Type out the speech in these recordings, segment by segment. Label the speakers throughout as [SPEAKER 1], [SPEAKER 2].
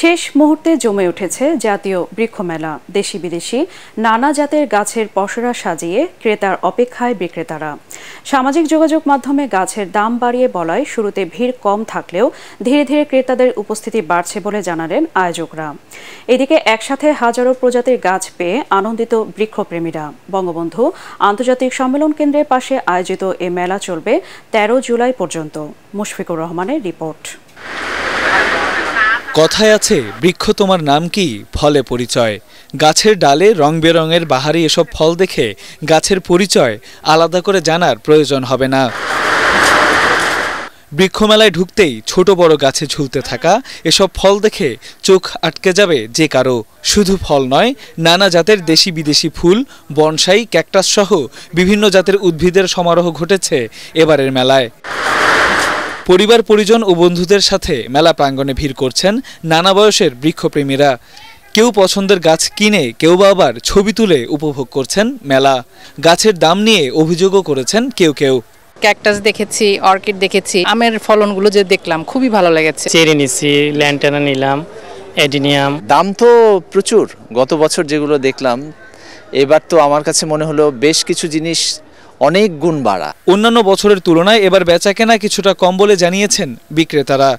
[SPEAKER 1] শেষ মুহূর্তে জমে উঠেছে জাতীয় বৃক্ষমেলা দেশি বিদেশি নানা জাতের গাছের পসরা সাজিয়ে ক্রেতার অপেক্ষায় বিক্রেতারা সামাজিক যোগাযোগ মাধ্যমে গাছের দাম বাড়িয়ে বলায় শুরুতে ভিড় কম থাকলেও ধীরে ধীরে ক্রেতাদের উপস্থিতি বাড়ছে বলে জানালেন আয়োজকরা এদিকে একসাথে হাজারো প্রজাতির গাছ পেয়ে আনন্দিত বৃক্ষপ্রেমীরা বঙ্গবন্ধু আন্তর্জাতিক সম্মেলন কেন্দ্রের পাশে আয়োজিত এ মেলা চলবে ১৩ জুলাই পর্যন্ত মুশফিকুর রহমানের রিপোর্ট
[SPEAKER 2] কথায় আছে বৃক্ষ তোমার নাম কি ফলে পরিচয় গাছের ডালে রং বেরঙের বাহারি এসব ফল দেখে গাছের পরিচয় আলাদা করে জানার প্রয়োজন হবে না বৃক্ষমেলায় ঢুকতেই ছোট বড় গাছে ঝুলতে থাকা এসব ফল দেখে চোখ আটকে যাবে যে কারো শুধু ফল নয় নানা জাতের দেশি বিদেশি ফুল বনসাই ক্যাকটাস সহ বিভিন্ন জাতের উদ্ভিদের সমারোহ ঘটেছে এবারের মেলায় পরিবার পরিজন ও বন্ধুদের সাথে মেলা প্রাঙ্গণে ভিড় করছেন নানা বয়সের বৃক্ষপ্রেমীরা কেউ পছন্দের গাছ কিনে কেউ বা আবার ছবি তুলে উপভোগ করছেন মেলা গাছের দাম নিয়ে অভিযোগও করেছেন কেউ কেউ
[SPEAKER 1] ক্যাকটাস দেখেছি অর্কিড দেখেছি আমের ফলনগুলো যে দেখলাম খুবই ভালো লেগেছে
[SPEAKER 2] চেরি নিছি ল্যান্টানা নিলাম অ্যাডিনিয়াম দাম তো প্রচুর গত বছর যেগুলো দেখলাম এবার তো আমার কাছে মনে হলো বেশ কিছু জিনিস অনেক গুণ বাড়া অন্যান্য বছরের তুলনায় এবার কেনা কিছুটা কম বলে জানিয়েছেন বিক্রেতারা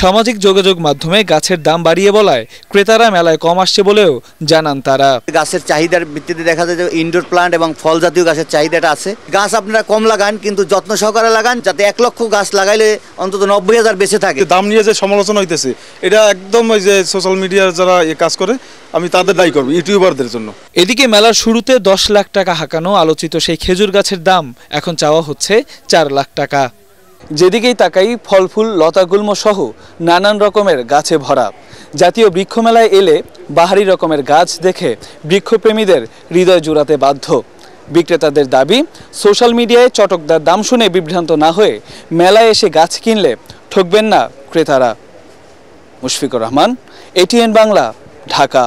[SPEAKER 2] সামাজিক যোগাযোগ মাধ্যমে গাছের দাম বাড়িয়ে বলায় ক্রেতারা মেলায় কম আসছে বলেও জানান তারা গাছের চাহিদার ভিত্তিতে দেখা যায় যে ইনডোর প্লান্ট এবং ফল জাতীয় গাছের চাহিদাটা আছে গাছ আপনারা কম লাগান কিন্তু যত্ন সহকারে লাগান
[SPEAKER 1] যাতে এক লক্ষ গাছ লাগাইলে
[SPEAKER 2] অন্তত নব্বই হাজার বেঁচে থাকে দাম নিয়ে যে সমালোচনা হইতেছে এটা একদম ওই যে সোশ্যাল মিডিয়ার যারা কাজ করে আমি তাদের দায়ী করবো ইউটিউবারদের জন্য এদিকে মেলার শুরুতে দশ লাখ টাকা হাঁকানো আলোচিত সেই খেজুর গাছের গাছের দাম এখন চাওয়া হচ্ছে চার লাখ টাকা যেদিকেই তাকাই ফল ফুল লতাগুল্ম সহ নানান রকমের গাছে ভরা জাতীয় বৃক্ষমেলায় এলে বাহারি রকমের গাছ দেখে বৃক্ষপ্রেমীদের হৃদয় জুড়াতে বাধ্য বিক্রেতাদের দাবি সোশ্যাল মিডিয়ায় চটকদার দাম শুনে বিভ্রান্ত না হয়ে মেলায় এসে গাছ কিনলে ঠকবেন না ক্রেতারা মুশফিকুর রহমান এটিএন বাংলা ঢাকা